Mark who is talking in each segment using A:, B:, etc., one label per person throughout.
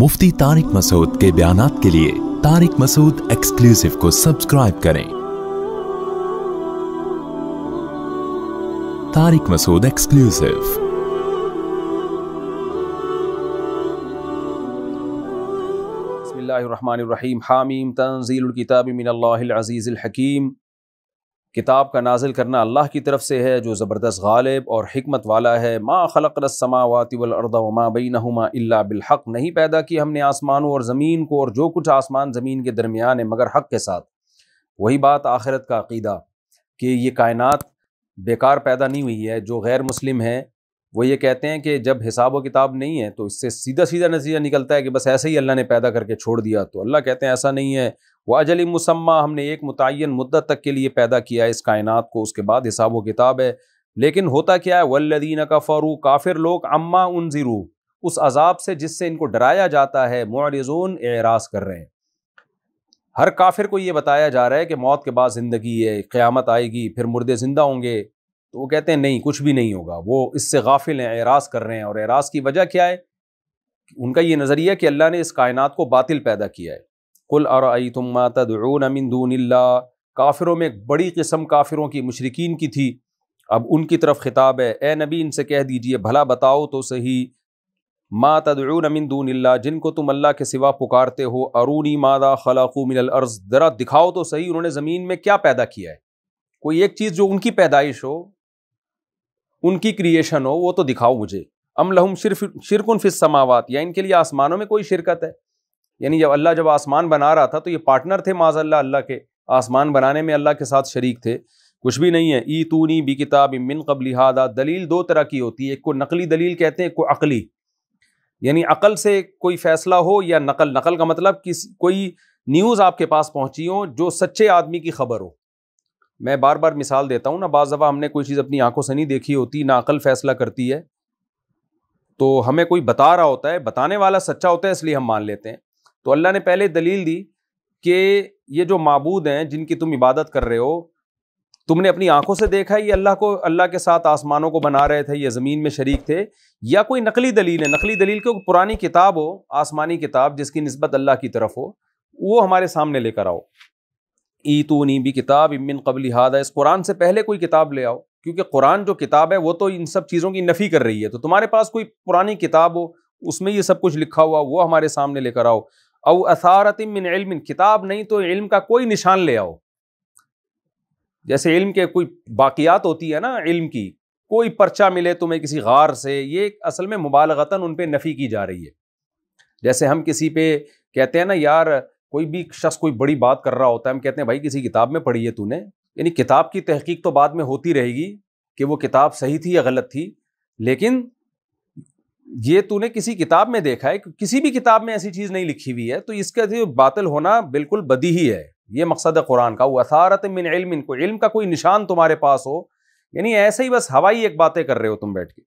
A: मुफ्ती तारिक मसूद के बयान के लिए तारिक मसूद एक्सक्लूसिव को सब्सक्राइब करें तारिक मसूद एक्सक्लूसिव रहीम हामीम तंजील किताब मिन अल्लाह हकीम किताब का नाजिल करना अल्लाह की तरफ से है जो ज़बरदस्त गालिब और हमत वाला है माँ खलकसमावाति वलअर्दा वमा बीनमा अल्ला बिलहक नहीं पैदा कि हमने आसमानों और ज़मीन को और जो कुछ आसमान ज़मीन के दरमियान है मगर हक़ के साथ वही बात आखिरत का अकीदा कि ये कायनत बेकार पैदा नहीं हुई है जो गैर मुस्लिम हैं वो ये कहते हैं कि जब हिसाब व किताब नहीं है तो इससे सीधा सीधा नजरिया निकलता है कि बस ऐसे ही अल्लाह ने पैदा करके छोड़ दिया तो अल्लाह कहते हैं ऐसा नहीं है व अजल मुसम्मा हमने एक मुतन मुद्दत तक के लिए पैदा किया है इस कायनात को उसके बाद हिसाब व किताब है लेकिन होता क्या है वल्लदीन का फ़रू काफिर लोग अम्मा उन ज़िरू उस अजाब से जिससे इनको डराया जाता है मोरिजोन एराज कर रहे हैं हर काफिर को ये बताया जा रहा है कि मौत के बाद ज़िंदगी है क़्यामत आएगी फिर मुर्दे ज़िंदा होंगे तो वो कहते हैं नहीं कुछ भी नहीं होगा वो इससे गाफिल हैं एराज कर रहे हैं और एराज की वजह क्या है उनका ये नज़रिया कि अल्लाह ने इस कायनात को बातिल पैदा किया है कुल और तुम्मा तदूनमिंदूनल्ला काफिरों में एक बड़ी किस्म काफिरों की मशरकिन की थी अब उनकी तरफ खिताब है ए नबी इनसे कह दीजिए भला बताओ तो सही मा दून जिनको तुम अल्लाह के सिवा पुकारते हो अरूनी मादा खलाकू मिनल अर्ज़ दरा दिखाओ तो सही उन्होंने ज़मीन में क्या पैदा किया है कोई एक चीज़ जो उनकी पैदाइश हो उनकी क्रिएशन हो वो तो दिखाओ मुझे अम लहम शिरफ शिरकुन फिस समावत या इनके लिए आसमानों में कोई शिरकत है यानी जब अल्लाह जब आसमान बना रहा था तो ये पार्टनर थे माजल्ला अल्लाह के आसमान बनाने में अल्लाह के साथ शरीक थे कुछ भी नहीं है ई तूनी बी किताब इमिन कबल हादा दलील दो तरह की होती है एक को नकली दलील कहते हैं एक को अकली यानी अकल से कोई फ़ैसला हो या नकल नकल का मतलब किस कोई न्यूज़ आपके पास पहुँची हो जो सच्चे आदमी की खबर हो मैं बार बार मिसाल देता हूँ ना बाज़ दफ़ा हमने कोई चीज़ अपनी आंखों से नहीं देखी होती ना अकल फ़ैसला करती है तो हमें कोई बता रहा होता है बताने वाला सच्चा होता है इसलिए हम मान लेते हैं तो अल्लाह ने पहले दलील दी कि ये जो मबूद हैं जिनकी तुम इबादत कर रहे हो तुमने अपनी आंखों से देखा ये अल्लाह को अल्लाह के साथ आसमानों को बना रहे थे ये ज़मीन में शरीक थे या कोई नकली दलील है नकली दलील क्योंकि पुरानी किताब हो आसमानी किताब जिसकी नस्बत अल्लाह की तरफ हो वो हमारे सामने लेकर आओ ई नी भी किताब इमिन कबली हादा इस कुरान से पहले कोई किताब ले आओ क्योंकि कुरान जो किताब है वो तो इन सब चीज़ों की नफ़ी कर रही है तो तुम्हारे पास कोई पुरानी किताब हो उसमें ये सब कुछ लिखा हुआ वो हमारे सामने लेकर आओ अव असारत मिन इल्म किताब नहीं तो इल्म का कोई निशान ले आओ जैसे इल्म के कोई बाकियात होती है ना इल्म की कोई पर्चा मिले तुम्हें किसी गार से ये असल में मुबालगता उन पर नफ़ी की जा रही है जैसे हम किसी पे कहते हैं ना यार कोई भी शख्स कोई बड़ी बात कर रहा होता है हम कहते हैं भाई किसी किताब में पढ़ी है तूने यानी किताब की तहकीक तो बाद में होती रहेगी कि वो किताब सही थी या गलत थी लेकिन ये तूने किसी किताब में देखा है किसी भी किताब में ऐसी चीज़ नहीं लिखी हुई है तो इसका जो बातिल होना बिल्कुल बदी ही है ये मकसद है कुरान का वसारत मिन इल्म इनको इल्म का कोई निशान तुम्हारे पास हो यानी ऐसे ही बस हवाई एक बातें कर रहे हो तुम बैठ के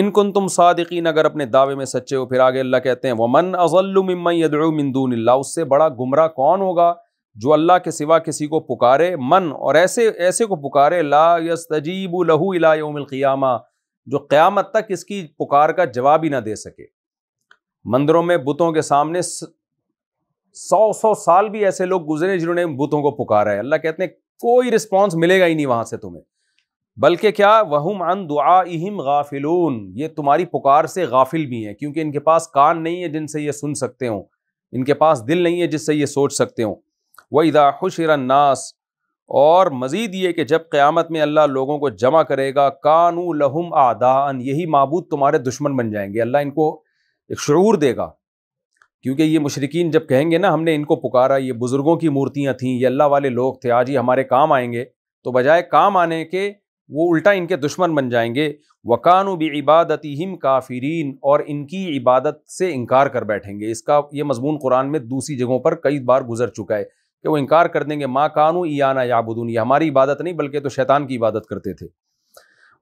A: इनकुन तुम सादिकीन अगर अपने दावे में सच्चे हो फिर आगे अल्लाह कहते हैं वमन अजल्लुमिंदून उससे बड़ा गुमराह कौन होगा जो अल्लाह के सिवा किसी को पुकारे मन और ऐसे ऐसे को पुकारे ला यस्तजीब लहू क़ियामा जो क़्यामत तक इसकी पुकार का जवाब ही ना दे सके मंदिरों में बुतों के सामने सौ सौ साल भी ऐसे लोग गुजरे जिन्होंने बुतों को पुकारा है अल्लाह कहते हैं कोई रिस्पॉन्स मिलेगा ही नहीं वहां से तुम्हें बल्कि क्या वहम अन दुआ इम गाफिलून ये तुम्हारी पुकार से गाफिल भी हैं क्योंकि इनके पास कान नहीं है जिनसे ये सुन सकते हो इनके पास दिल नहीं है जिससे ये सोच सकते हो वहीदा खुशर नास और मज़ीद ये कि जब क़्यामत में अल्लाह लोगों को जमा करेगा कानू लहम आदान यही मबूद तुम्हारे दुश्मन बन जाएंगे अल्लाह इनको एक शुरूर देगा क्योंकि ये मशरकिन जब कहेंगे ना हमने इनको पुकारा ये बुज़ुर्गों की मूर्तियाँ थीं ये अल्लाह वाले लोग थे आज ही हमारे काम आएंगे तो बजाय काम आने के वो उल्टा इनके दुश्मन बन जाएंगे वकानु भी इबादती हम काफिरीन और इनकी इबादत से इनकार कर बैठेंगे इसका ये मजमून कुरान में दूसरी जगहों पर कई बार गुजर चुका है कि वो इनकार कर देंगे माँ कानू ई आना याबुदून ये हमारी इबादत नहीं बल्कि तो शैतान की इबादत करते थे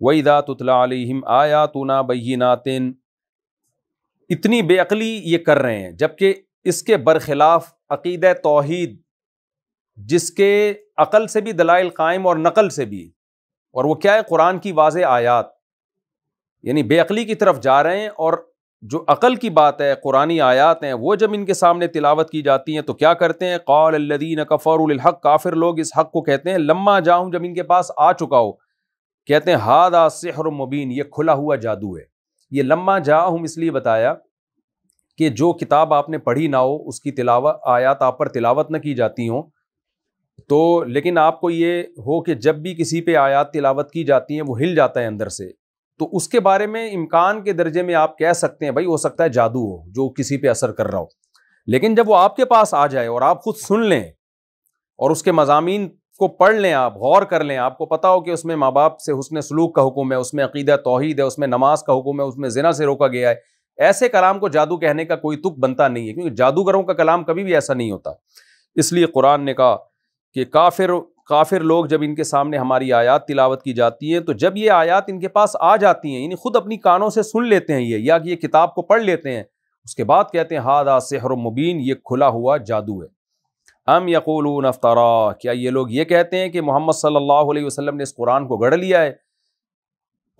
A: वही वईदा तुतला अलहिम आया बही बैनातिन इतनी बेअली ये कर रहे हैं जबकि इसके बरखिलाफ़ अकीद तोहद जिसके अक़ल से भी दलाइल कायम और नकल से भी और वह क्या है कुरान की वाज आयात यानी बेअली की तरफ जा रहे हैं और जो अक़ल की बात है कुरानी आयात हैं वो जब इनके सामने तिलावत की जाती हैं तो क्या करते हैं कौल अल्लदीन कफ़रहक काफिर लोग इस हक़ को कहते हैं लम्मा जाऊँ जब इनके पास आ चुका हो कहते हैं हाद सहर मुबीन ये खुला हुआ जादू है ये लम्मा जा जाऊँ इसलिए बताया कि जो किताब आपने पढ़ी ना हो उसकी तिलावत आयात आप पर तिलावत न की जाती हों तो लेकिन आपको ये हो कि जब भी किसी पे आयात तिलावत की जाती हैं वो हिल जाता है अंदर से तो उसके बारे में इम्कान के दर्जे में आप कह सकते हैं भाई हो सकता है जादू हो जो किसी पे असर कर रहा हो लेकिन जब वो आपके पास आ जाए और आप खुद सुन लें और उसके मजामी को पढ़ लें आप गौर कर लें आपको पता हो कि उसमें माँ बाप से हुसन सलूक का हुक्म है उसमें अकीदा तोहद है उसमें नमाज का हुक्म है उसमें जना से रोका गया है ऐसे कलाम को जादू कहने का कोई तुक बनता नहीं है क्योंकि जादूगरों का कलाम कभी भी ऐसा नहीं होता इसलिए कुरान ने कहा कि काफिर काफिर लोग जब इनके सामने हमारी आयात तिलावत की जाती है तो जब ये आयात इनके पास आ जाती हैं यानी ख़ुद अपनी कानों से सुन लेते हैं ये या कि ये किताब को पढ़ लेते हैं उसके बाद कहते हैं हाद हादा सहर मुबीन ये खुला हुआ जादू है अम यकूल अफ्तारा क्या ये लोग ये कहते हैं कि मोहम्मद सल्ला वसलम ने इस कुरान को गढ़ लिया है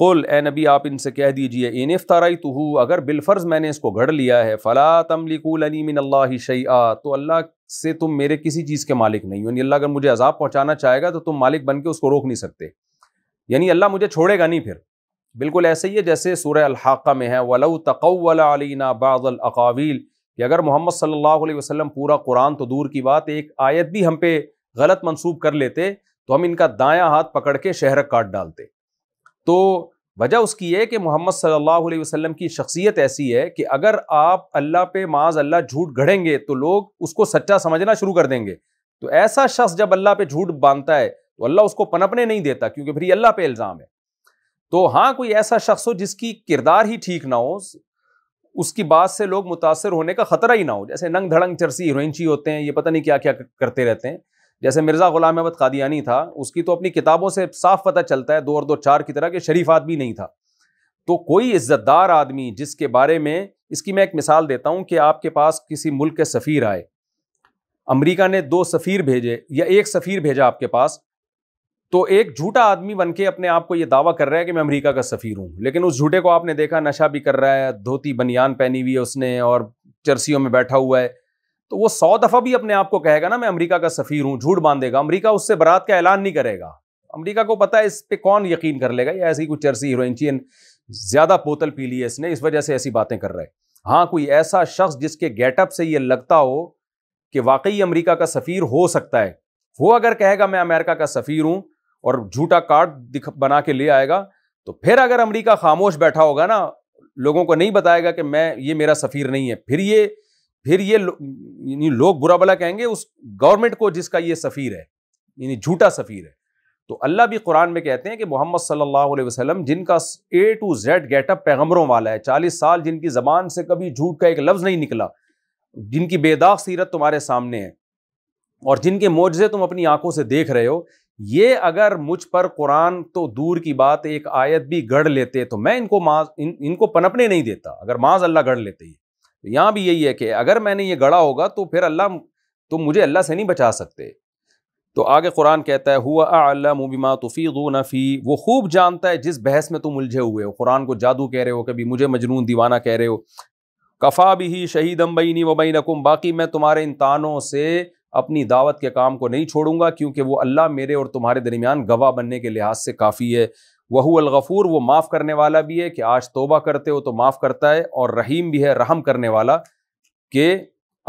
A: कुल ए नबी आप इनसे कह दीजिए इन इफ्ताराई तो अगर बिलफर्ज मैंने इसको घड़ लिया है फ़ला तमलिकूल अलीमिन अल्लाह आ तो अल्लाह से तुम मेरे किसी चीज़ के मालिक नहीं हो यानी अल्लाह अगर मुझे अजाब पहुँचाना चाहेगा तो तुम मालिक बन के उसको रोक नहीं सकते यानी अल्लाह मुझे छोड़ेगा नहीं फिर बिल्कुल ऐसे ही है जैसे सूर्य अलहाक़ा में है वलऊ तकवलाना बादल अकावील कि अगर मोहम्मद सल्लल्लाहु अलैहि वसल्लम पूरा कुरान तो दूर की बात एक आयत भी हम पे गलत मनसूब कर लेते तो हम इनका दायां हाथ पकड़ के शहर काट डालते तो वजह उसकी है कि मोहम्मद सल्लल्लाहु अलैहि वसल्लम की शख्सियत ऐसी है कि अगर आप अल्लाह पे माज अल्लाह झूठ घड़ेंगे तो लोग उसको सच्चा समझना शुरू कर देंगे तो ऐसा शख्स जब अल्लाह पे झूठ बांधता है तो अल्लाह उसको पनपने नहीं देता क्योंकि फिर अल्लाह पे इल्ज़ाम है तो हाँ कोई ऐसा शख्स हो जिसकी किरदार ही ठीक ना हो उसकी बात से लोग मुतासर होने का ख़तरा ही ना हो जैसे नंग धड़ंग चरसी हीरोइनची होते हैं ये पता नहीं क्या क्या करते रहते हैं जैसे मिर्ज़ा गुलाम अहमद कादियानी था उसकी तो अपनी किताबों से साफ पता चलता है दो और दो चार की तरह के शरीफ आदमी नहीं था तो कोई इज़्ज़तदार आदमी जिसके बारे में इसकी मैं एक मिसाल देता हूँ कि आपके पास किसी मुल्क के सफ़ीर आए अमरीका ने दो सफ़ीर भेजे या एक सफ़ीर भेजा आपके पास तो एक झूठा आदमी बन के अपने आप को ये दावा कर रहा है कि मैं अमेरिका का सफ़ीर हूँ लेकिन उस झूठे को आपने देखा नशा भी कर रहा है धोती बनियान पहनी हुई है उसने और चर्सियों में बैठा हुआ है तो वो सौ दफा भी अपने आप को कहेगा ना मैं अमेरिका का सफीर हूं झूठ बांध देगा अमेरिका उससे बरात का ऐलान नहीं करेगा अमेरिका को पता है इस पे कौन यकीन कर लेगा या ऐसी कुछ चर्सी चीन ज्यादा बोतल पी ली है इसने इस वजह से ऐसी बातें कर रहे हैं हाँ कोई ऐसा शख्स जिसके गेटअप से ये लगता हो कि वाकई अमरीका का सफ़ीर हो सकता है वो अगर कहेगा मैं अमेरिका का सफ़ीर हूँ और झूठा कार्ड दिख बना के ले आएगा तो फिर अगर अमरीका खामोश बैठा होगा ना लोगों को नहीं बताएगा कि मैं ये मेरा सफ़ीर नहीं है फिर ये फिर ये लोग बुरा भला कहेंगे उस गवर्नमेंट को जिसका ये सफ़ीर है यानी झूठा सफ़ीर है तो अल्लाह भी कुरान में कहते हैं कि मोहम्मद सल्लल्लाहु अलैहि वसल्लम जिनका ए टू जेड गेटअप पैगम्बरों वाला है चालीस साल जिनकी ज़बान से कभी झूठ का एक लफ्ज़ नहीं निकला जिनकी बेदाग सीरत तुम्हारे सामने है और जिनके मोजे तुम अपनी आंखों से देख रहे हो ये अगर मुझ पर कुरान तो दूर की बात एक आयत भी गढ़ लेते तो मैं इनको माज इन, इनको पनपने नहीं देता अगर माज अल्लाह गढ़ लेते ही तो यहाँ भी यही है कि अगर मैंने ये गढ़ा होगा तो फिर अल्लाह तुम तो मुझे अल्लाह से नहीं बचा सकते तो आगे कुरान कहता है हुआ अल्लाह बिमा तुफ़ी दो नफ़ी वो खूब जानता है जिस बहस में तुम उलझे हुए हो कुरान को जादू कह रहे हो कभी मुझे मजनून दीवाना कह रहे हो कफ़ा भी ही शहीद अम्बईनी वबई नकुम बाकी मैं तुम्हारे इंतानों से अपनी दावत के काम को नहीं छोड़ूंगा क्योंकि वो अल्लाह मेरे और तुम्हारे दरमियान गवाह बनने के लिहाज से काफ़ी है वहूल अलगफ़ूर वो माफ़ करने वाला भी है कि आज तोबा करते हो तो माफ़ करता है और रहीम भी है रहम करने वाला कि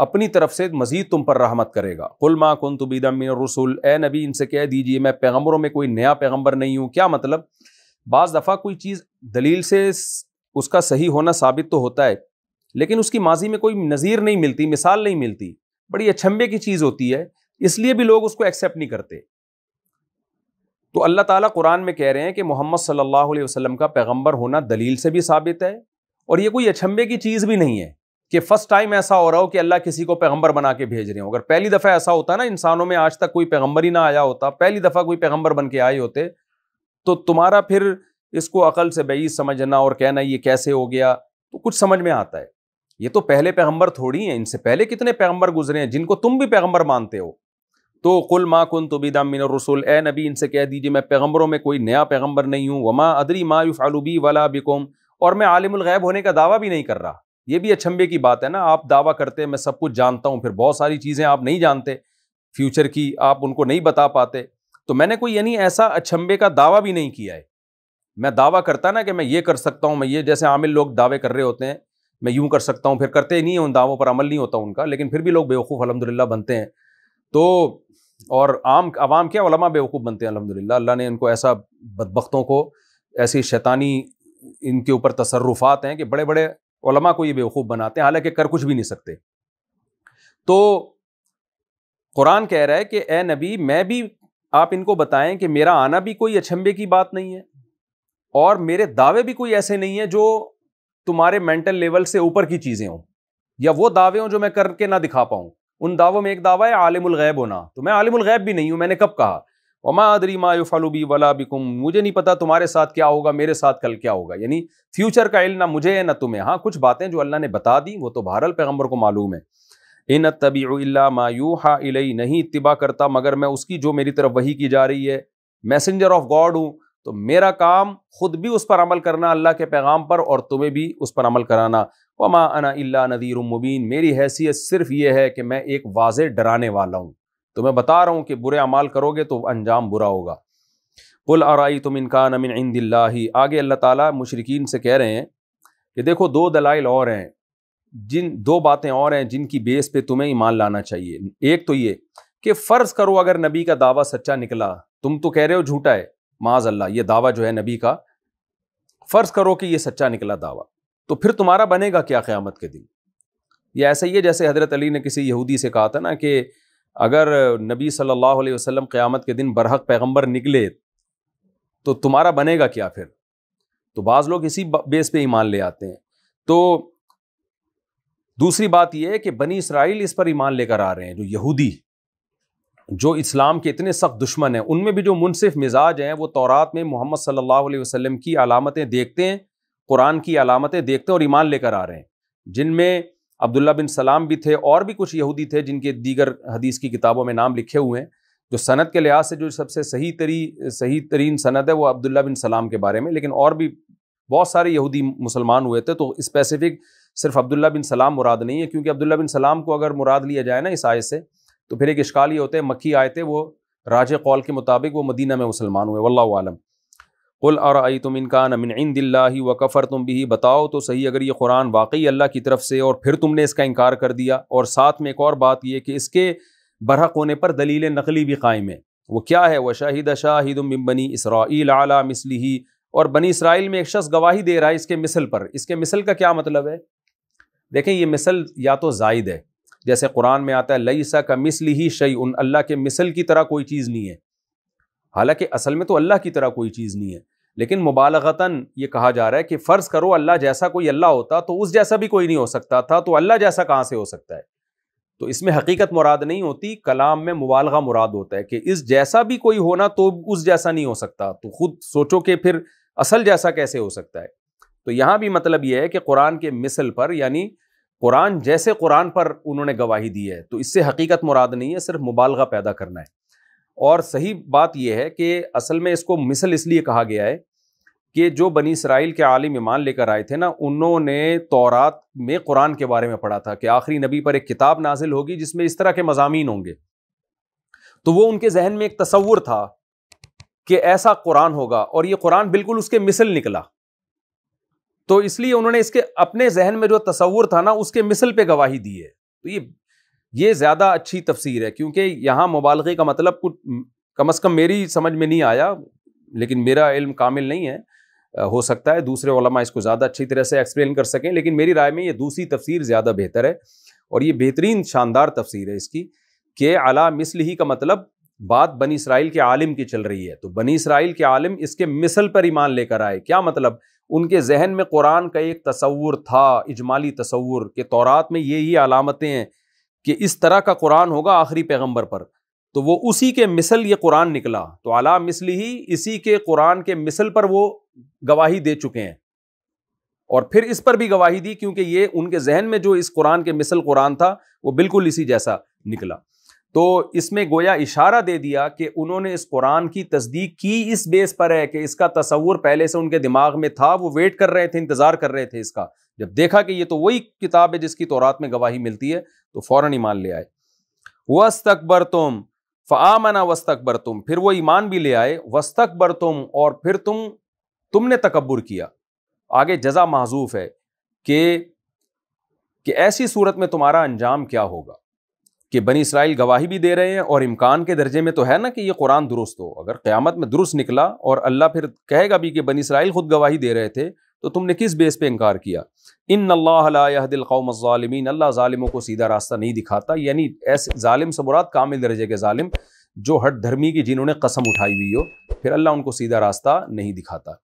A: अपनी तरफ से मज़ीद तुम पर रहमत करेगा कुल माँ कन तुबीदमिन रसूल ए नबी इनसे कह दीजिए मैं पैगम्बरों में कोई नया पैगम्बर नहीं हूँ क्या मतलब बाज़ दफ़ा कोई चीज़ दलील से उसका सही होना साबित तो होता है लेकिन उसकी माजी में कोई नज़ीर नहीं मिलती मिसाल नहीं मिलती बड़ी अचंभे की चीज़ होती है इसलिए भी लोग उसको एक्सेप्ट नहीं करते तो अल्लाह ताला कुरान में कह रहे हैं कि मोहम्मद सल्लल्लाहु अलैहि वसल्लम का पैगंबर होना दलील से भी साबित है और ये कोई अचंभे की चीज़ भी नहीं है कि फ़र्स्ट टाइम ऐसा हो रहा हो कि अल्लाह किसी को पैगंबर बना के भेज रहे हो अगर पहली दफ़ा ऐसा होता ना इंसानों में आज तक कोई पैगंबर ही ना आया होता पहली दफ़ा कोई पैगंबर बन के आए होते तो तुम्हारा फिर इसको अकल से बई समझना और कहना ये कैसे हो गया तो कुछ समझ में आता है ये तो पहले पैगंबर थोड़ी हैं इनसे पहले कितने पैगंबर गुजरे हैं जिनको तुम भी पैगंबर मानते हो तो कुल माँ कन तो बिदा मिन रसूल ए नबी इनसे कह दीजिए मैं पैगम्बरों में कोई नया पैगम्बर नहीं हूँ वमा अदरी मा युफ़ालूबी वला बिकोम और मैं आलिमगैब होने का दावा भी नहीं कर रहा ये भी अचंभे की बात है ना आप दावा करते मैं सब कुछ जानता हूँ फिर बहुत सारी चीज़ें आप नहीं जानते फ्यूचर की आप उनको नहीं बता पाते तो मैंने कोई यानी ऐसा अचंभे का दावा भी नहीं किया है मैं दावा करता ना कि मैं ये कर सकता हूँ मैं ये जैसे आमिल लोग दावे कर रहे होते हैं मैं यूँ कर सकता हूँ फिर करते ही नहीं हैं उन दावों पर अमल नहीं होता उनका लेकिन फिर भी लोग बेवकूफ़ अलहमदिल्ला बनते हैं तो और आम आवाम क्या वलमा बेवकूफ़ बनते हैं अलहमदिल्ला अल्लाह ने इनको ऐसा बदबकतों को ऐसी शैतानी इनके ऊपर तसरुफ़ात हैं कि बड़े बड़े वलमा को ये बेवकूफ़ बनाते हैं हालांकि कर कुछ भी नहीं सकते तो कुरान कह रहा है कि ए नबी मैं भी आप इनको बताएं कि मेरा आना भी कोई अचंभे की बात नहीं है और मेरे दावे भी कोई ऐसे नहीं है जो तुम्हारे मेंटल लेवल से ऊपर की चीज़ें हों या वो दावे हों जो मैं करके ना दिखा पाऊं उन दावों में एक दावा है आलिमगैब होना तो मैं आलिमगैब भी नहीं हूँ मैंने कब कहा वमा अदरी मायो फालूबी वला बिकुम मुझे नहीं पता तुम्हारे साथ क्या होगा मेरे साथ कल क्या होगा यानी फ्यूचर का इल्म ना मुझे है ना तुम्हें हाँ कुछ बातें जो अल्लाह ने बता दी वो तो बहरल पैगम्बर को मालूम है इन तबी मायू हा इलई नहीं इतबा करता मगर मैं उसकी जो मेरी तरफ वही की जा रही है मैसेंजर ऑफ गॉड हूँ तो मेरा काम खुद भी उस पर अमल करना अल्लाह के पैगाम पर और तुम्हें भी उस पर अमल कराना वमा अना इल्ला नदीर मुबीन मेरी हैसियत सिर्फ ये है कि मैं एक वाजे डराने वाला हूँ तो मैं बता रहा हूँ कि बुरे अमाल करोगे तो अंजाम बुरा होगा पुल आरई तुम इनका नमिन इन दिल्ला ही आगे अल्लाह ताला मुशरकिन से कह रहे हैं कि देखो दो दलाइल और हैं जिन दो बातें और हैं जिनकी बेस पे तुम्हें ईमान लाना चाहिए एक तो ये कि फ़र्ज़ करो अगर नबी का दावा सच्चा निकला तुम तो कह रहे हो झूठा है माज अल्लाह ये दावा जो है नबी का फ़र्ज़ करो कि ये सच्चा निकला दावा तो फिर तुम्हारा बनेगा क्या क़्यामत के दिन यह ऐसा ही है जैसे हज़रत अली ने किसी यहूदी से कहा था ना कि अगर नबी सल्लल्लाहु अलैहि वसल्लम क़्यामत के दिन बरहक पैगम्बर निकले तो तुम्हारा बनेगा क्या फिर तो बाज़ लोग इसी बेस पर ईमान ले आते हैं तो दूसरी बात यह है कि बनी इसराइल इस पर ईमान लेकर आ रहे हैं जो यहूदी जो इस्लाम के इतने सख्त दुश्मन हैं उनमें भी जो मुनसिफ मिजाज हैं वो तौरात में मोहम्मद सल्लल्लाहु अलैहि वसल्लम की अलामतें देखते हैं कुरान की अलामतें देखते और ईमान लेकर आ रहे हैं जिनमें अब्दुल्ला बिन सलाम भी थे और भी कुछ यहूदी थे जिनके दीगर हदीस की किताबों में नाम लिखे हुए हैं जो सनत के लिहाज से जो सबसे सही तरी सही तरीन सनत है वो अब्दुल्ला बिन सलाम के बारे में लेकिन और भी बहुत सारे यहूदी मुसलमान हुए थे तो स्पेसिफिक सिर्फ अब्दुल्ला बिन सलाम मुराद नहीं है क्योंकि अब्दुल्ला बिन सलाम को अगर मुराद लिया जाए ना इस आयत से तो फिर एक इश्काल ये होते है मक्की आयतें वो राज कौल के मुताबिक वो मदीना में मुसलमान हुए वल्लम कुल और आई तुम इनका नमिन इन दिल्ला व कफ़र तुम भी बताओ तो सही अगर ये कुरान वाकई अल्लाह की तरफ से और फिर तुमने इसका इनकार कर दिया और साथ में एक और बात यह कि इसके बरहक होने पर दलील नकली भी कायम है वह क्या है वह शाहिद शाहिद बनी इसराइल आला मिसली और बनी इसराइल में एक शख्स गवाही दे रहा है इसके मिसल पर इसके मिसल का क्या मतलब है देखें ये मिसल या तो जायद है जैसे कुरान में आता है लईसा का मिसल ही शई उन अल्लाह के मिसल की तरह कोई चीज़ नहीं है हालांकि असल में तो अल्लाह की तरह कोई चीज़ नहीं है लेकिन मुबालगतन ये कहा जा रहा है कि फ़र्ज़ करो अल्लाह जैसा कोई अल्लाह होता तो उस जैसा भी कोई नहीं हो सकता था तो अल्लाह जैसा कहाँ से हो सकता है तो इसमें हकीकत मुराद नहीं होती कलाम में मुबालगा मुराद होता है कि इस जैसा भी कोई होना तो उस जैसा नहीं हो सकता तो खुद सोचो कि फिर असल जैसा कैसे हो सकता है तो यहाँ भी मतलब यह है कि कुरान के मिसल पर यानी कुरान जैसे कुरान पर उन्होंने गवाही दी है तो इससे हकीकत मुराद नहीं है सिर्फ मुबालगा पैदा करना है और सही बात यह है कि असल में इसको मिसल इसलिए कहा गया है कि जो बनी इसराइल के आलिम ईमान लेकर आए थे ना उन्होंने तौरात में कुरान के बारे में पढ़ा था कि आखिरी नबी पर एक किताब नाजिल होगी जिसमें इस तरह के मजामी होंगे तो वो उनके जहन में एक तस्वुर था कि ऐसा कुरान होगा और ये कुरान बिल्कुल उसके मिसल निकला तो इसलिए उन्होंने इसके अपने जहन में जो तस्वुर था ना उसके मिसल पर गवाही दी है तो ये ये ज़्यादा अच्छी तफसीर है क्योंकि यहाँ मुबालगे का मतलब कुछ कम अज़ कम मेरी समझ में नहीं आया लेकिन मेरा इल्म कामिल नहीं है हो सकता है दूसरे ओलमा इसको ज़्यादा अच्छी तरह से एक्सप्लेन कर सकें लेकिन मेरी राय में ये दूसरी तफसीर ज़्यादा बेहतर है और ये बेहतरीन शानदार तफसीर है इसकी के अला मिसल ही का मतलब बात बनी इसराइल के आलिम की चल रही है तो बनी इसराइल के आलिम इसके मिसल पर ईमान लेकर आए क्या मतलब उनके जहन में कुरान का एक तस्वूर था इजमाली तस्वूर के तौरात में ये ही अलामतें हैं कि इस तरह का कुरान होगा आखिरी पैगंबर पर तो वो उसी के मिसल ये कुरान निकला तो अला मिसल ही इसी के कुरान के मिसल पर वो गवाही दे चुके हैं और फिर इस पर भी गवाही दी क्योंकि ये उनके जहन में जो इस कुरान के मिसल कुरान था वो बिल्कुल इसी जैसा निकला तो इसमें गोया इशारा दे दिया कि उन्होंने इस कुरान की तस्दीक की इस बेस पर है कि इसका तस्वुर पहले से उनके दिमाग में था वो वेट कर रहे थे इंतज़ार कर रहे थे इसका जब देखा कि ये तो वही किताब है जिसकी तोरात में गवाही मिलती है तो फौरन ईमान ले आए वस्तकबर तुम फ़ामना वस्तकबर तुम फिर वो ईमान भी ले आए वस्तकबर तुम और फिर तुम तुमने तकबर किया आगे जजा महजूफ है कि ऐसी सूरत में तुम्हारा अंजाम क्या होगा कि बनी इसराइल गवाही भी दे रहे हैं और इम्कान के दर्जे में तो है ना कि ये कुरान दुरुस्त हो अगर क़्यामत में दुरुस्त निकला और अल्लाह फिर कहेगा भी कि बनी इसराइल ख़ुद गवाही दे रहे थे तो तुमने किस बेस पे इनकार किया इन अल्लाहदिलकौमज़ालमीन अल्लाह ालिमों को सीधा रास्ता नहीं दिखाता यानी ऐसे ालिम से मुराद कामिल दर्जे के ालिम जो हट धर्मी की जिन्होंने कसम उठाई हुई हो फिर अल्लाह उनको सीधा रास्ता नहीं दिखाता